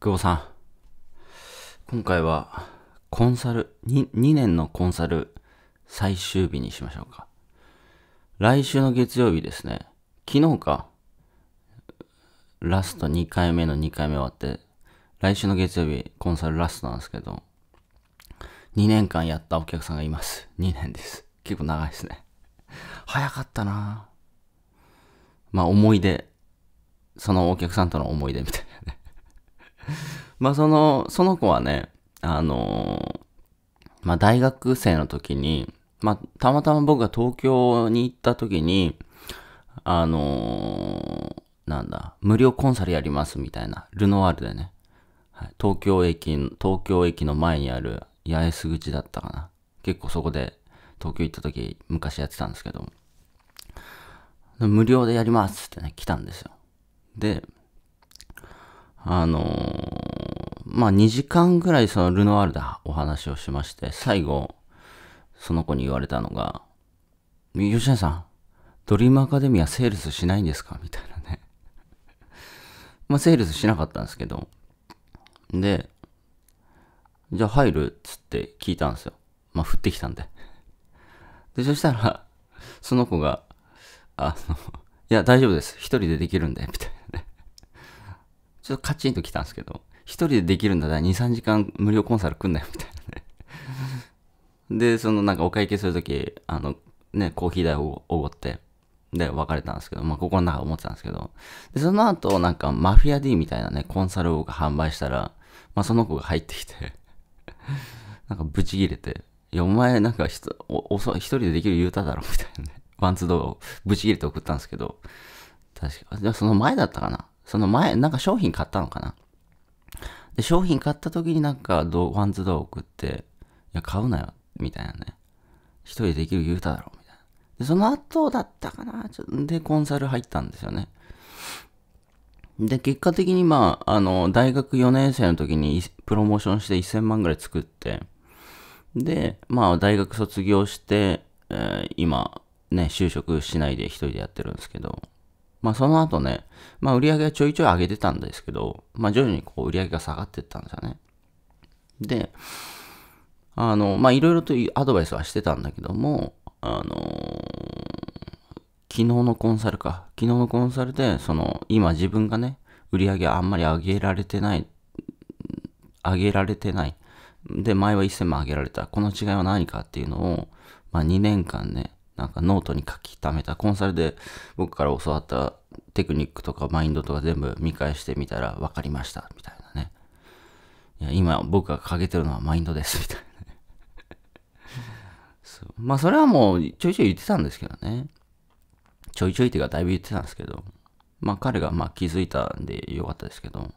久保さん。今回は、コンサル2、2年のコンサル最終日にしましょうか。来週の月曜日ですね。昨日か。ラスト2回目の2回目終わって、来週の月曜日、コンサルラストなんですけど、2年間やったお客さんがいます。2年です。結構長いですね。早かったなまあ思い出。そのお客さんとの思い出みたいな。まあ、その、その子はね、あのー、まあ、大学生の時に、まあ、たまたま僕が東京に行った時に、あのー、なんだ、無料コンサルやりますみたいな、ルノワールでね、はい、東京駅、東京駅の前にある八重洲口だったかな。結構そこで東京行った時、昔やってたんですけど、無料でやりますってね、来たんですよ。で、あのまあ2時間ぐらいそのルノワールでお話をしまして、最後、その子に言われたのが、吉野さん、ドリームアカデミアセールスしないんですかみたいなね まあセールスしなかったんですけど。で、じゃあ入るっつって聞いたんですよ。まあ降ってきたんで で、そしたら、その子が、あのいや大丈夫です。一人でできるんで、みたいなね。ちょっとカチンと来たんですけど、一人でできるんだったら2、3時間無料コンサル来んなよ、みたいなね。で、そのなんかお会計するとき、あの、ね、コーヒー代をおごって、で、別れたんですけど、まあ、心の中思ってたんですけど、で、その後、なんか、マフィア D みたいなね、コンサルを販売したら、まあ、その子が入ってきて なんか、ブチ切れて、いや、お前、なんか1一人でできる言うただろ、みたいなね、ワンツー動画をブチ切れて送ったんですけど、確か、じゃその前だったかなその前、なんか商品買ったのかなで、商品買った時になんかフワンズドア送って、いや、買うなよ、みたいなね。一人でできる言うただろ、みたいな。で、その後だったかな、ちょで、コンサル入ったんですよね。で、結果的にまあ、あの、大学4年生の時にプロモーションして1000万ぐらい作って、で、まあ、大学卒業して、えー、今、ね、就職しないで一人でやってるんですけど、まあその後ね、まあ売り上げはちょいちょい上げてたんですけど、まあ徐々にこう売り上げが下がってったんですよね。で、あの、まあいろいろとアドバイスはしてたんだけども、あの昨日のコンサルか。昨日のコンサルで、その、今自分がね、売り上げあんまり上げられてない、上げられてない。で、前は1000万上げられた。この違いは何かっていうのを、まあ2年間ね、なんかノートに書き溜めたコンサルで僕から教わったテクニックとかマインドとか全部見返してみたら分かりましたみたいなね。いや、今僕が掲げてるのはマインドですみたいなね まあそれはもうちょいちょい言ってたんですけどね。ちょいちょいっていうかだいぶ言ってたんですけど。まあ彼がまあ気づいたんでよかったですけど。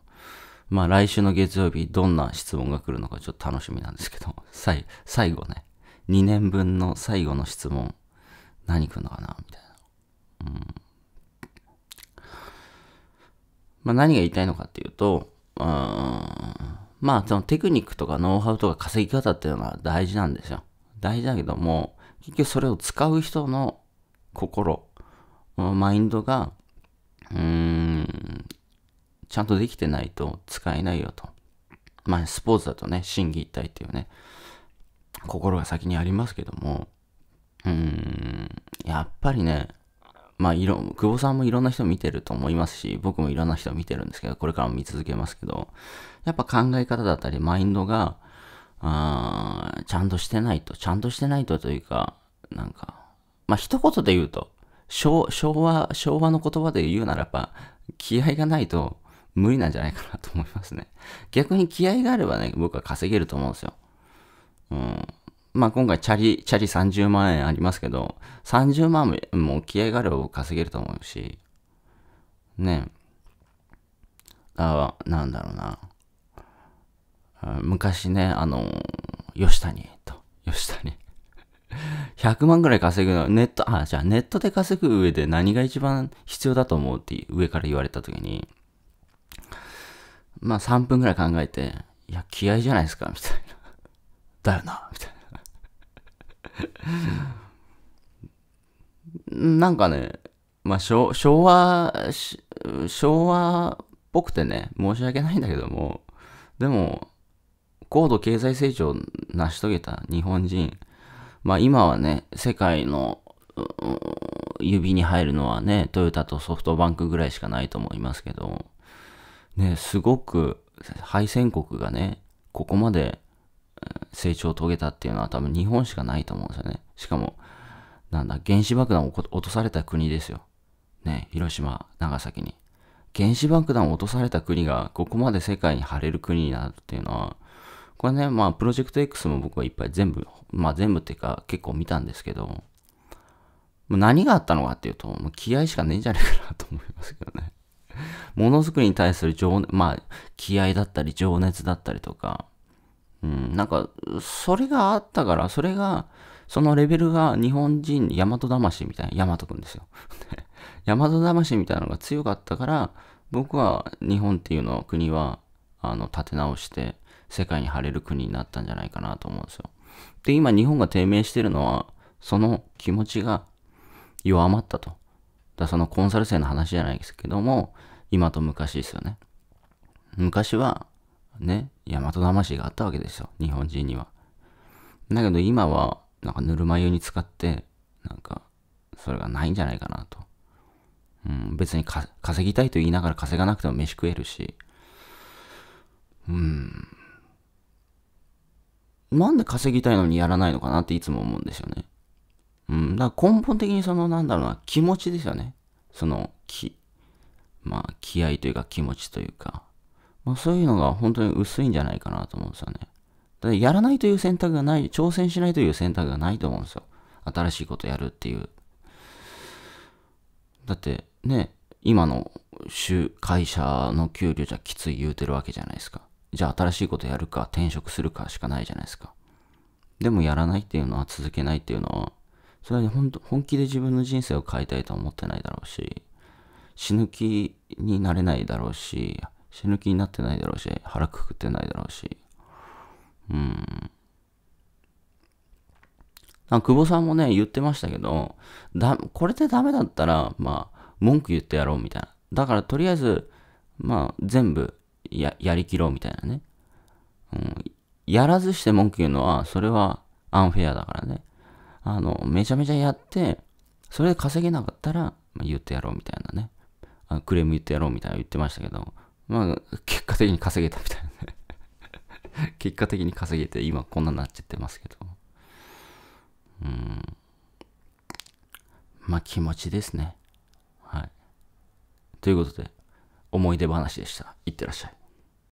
まあ来週の月曜日どんな質問が来るのかちょっと楽しみなんですけど。最後ね。2年分の最後の質問何食うのかなみたいな。うん。まあ、何が言いたいのかっていうと、うん、まあ、そのテクニックとかノウハウとか稼ぎ方っていうのは大事なんですよ。大事だけども、結局それを使う人の心、マインドが、うーん、ちゃんとできてないと使えないよと。まあ、スポーツだとね、心技一体っていうね、心が先にありますけども、うん、やっぱりね、まあ、いろ、久保さんもいろんな人見てると思いますし、僕もいろんな人見てるんですけど、これからも見続けますけど、やっぱ考え方だったり、マインドが、あちゃんとしてないと、ちゃんとしてないとというか、なんか、まあ、一言で言うと、昭和、昭和の言葉で言うならば、気合がないと無理なんじゃないかなと思いますね。逆に気合があればね、僕は稼げると思うんですよ。うん。まあ今回チャリ、チャリ30万円ありますけど、30万も気合があれば稼げると思うし、ねあなんだろうな。昔ね、あの、吉谷と、吉谷。100 万ぐらい稼ぐの、ネット、あ、じゃあネットで稼ぐ上で何が一番必要だと思うって上から言われた時に、まあ3分ぐらい考えて、いや、気合じゃないですか、みたいな。だよな、みたいな。なんかね、まあ、昭和、昭和っぽくてね、申し訳ないんだけども、でも、高度経済成長を成し遂げた日本人、まあ今はね、世界の指に入るのはね、トヨタとソフトバンクぐらいしかないと思いますけど、ね、すごく敗戦国がね、ここまで成長を遂げたっていうのは多分日本しかないと思うんですよね。しかも、なんだ、原子爆弾を落とされた国ですよ。ね、広島、長崎に。原子爆弾を落とされた国が、ここまで世界に晴れる国になるっていうのは、これね、まあ、プロジェクト X も僕はいっぱい全部、まあ全部っていうか結構見たんですけど、何があったのかっていうと、もう気合しかねえんじゃねえかなと思いますけどね。ものづくりに対する情、まあ、気合だったり情熱だったりとか、うん、なんか、それがあったから、それが、そのレベルが日本人、大和魂みたいな、大和くんですよ。大 和魂みたいなのが強かったから、僕は日本っていうの国は、あの、立て直して、世界に晴れる国になったんじゃないかなと思うんですよ。で、今日本が低迷してるのは、その気持ちが弱まったと。だそのコンサル生の話じゃないですけども、今と昔ですよね。昔は、ね、大和魂があったわけですよ、日本人には。だけど今は、なんかぬるま湯に使って、なんか、それがないんじゃないかなと。うん、別に稼ぎたいと言いながら稼がなくても飯食えるし、うん。なんで稼ぎたいのにやらないのかなっていつも思うんですよね。うん、だから根本的にその、なんだろうな、気持ちですよね。その、気、まあ、気合というか気持ちというか、まあ、そういうのが本当に薄いんじゃないかなと思うんですよね。だやらないという選択がない、挑戦しないという選択がないと思うんですよ。新しいことやるっていう。だってね、今の会社の給料じゃきつい言うてるわけじゃないですか。じゃあ新しいことやるか転職するかしかないじゃないですか。でもやらないっていうのは続けないっていうのは、それは本当本気で自分の人生を変えたいと思ってないだろうし、死ぬ気になれないだろうし、死ぬ気になってないだろうし、腹くくってないだろうし。うん。なん久保さんもね、言ってましたけど、だ、これでダメだったら、まあ、文句言ってやろうみたいな。だからとりあえず、まあ、全部や、やりきろうみたいなね。うん。やらずして文句言うのは、それはアンフェアだからね。あの、めちゃめちゃやって、それで稼げなかったら、まあ、言ってやろうみたいなね。あクレーム言ってやろうみたいな言ってましたけど、まあ、結果的に稼げたみたいなね結果的に稼げて、今こんなになっちゃってますけど。うん。まあ、気持ちですね。はい。ということで、思い出話でした。いってらっしゃい。